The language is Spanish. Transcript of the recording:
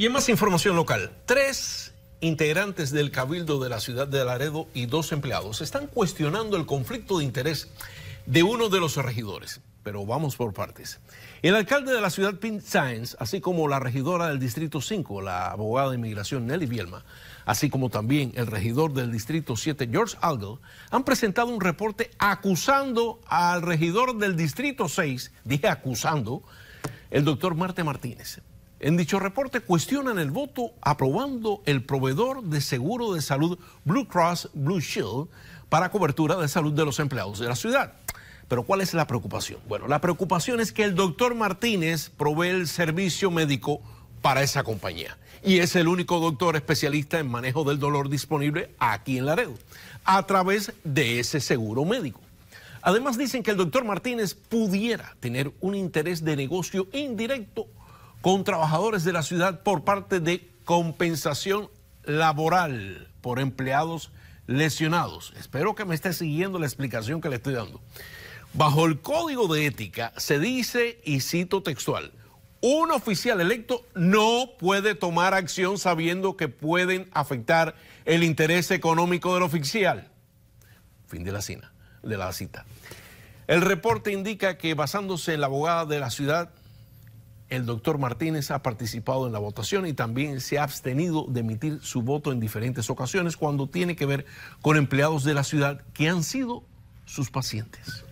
Y en más información local, tres integrantes del Cabildo de la ciudad de Laredo y dos empleados están cuestionando el conflicto de interés de uno de los regidores. Pero vamos por partes. El alcalde de la ciudad, pin Science, así como la regidora del Distrito 5, la abogada de inmigración Nelly Bielma, así como también el regidor del Distrito 7, George Algo, han presentado un reporte acusando al regidor del Distrito 6, dije acusando, el doctor Marte Martínez, en dicho reporte cuestionan el voto aprobando el proveedor de seguro de salud Blue Cross Blue Shield para cobertura de salud de los empleados de la ciudad. Pero ¿cuál es la preocupación? Bueno, la preocupación es que el doctor Martínez provee el servicio médico para esa compañía y es el único doctor especialista en manejo del dolor disponible aquí en Laredo a través de ese seguro médico. Además dicen que el doctor Martínez pudiera tener un interés de negocio indirecto con trabajadores de la ciudad por parte de compensación laboral por empleados lesionados. Espero que me esté siguiendo la explicación que le estoy dando. Bajo el código de ética se dice, y cito textual, un oficial electo no puede tomar acción sabiendo que pueden afectar el interés económico del oficial. Fin de la, de la cita. El reporte indica que basándose en la abogada de la ciudad, el doctor Martínez ha participado en la votación y también se ha abstenido de emitir su voto en diferentes ocasiones cuando tiene que ver con empleados de la ciudad que han sido sus pacientes.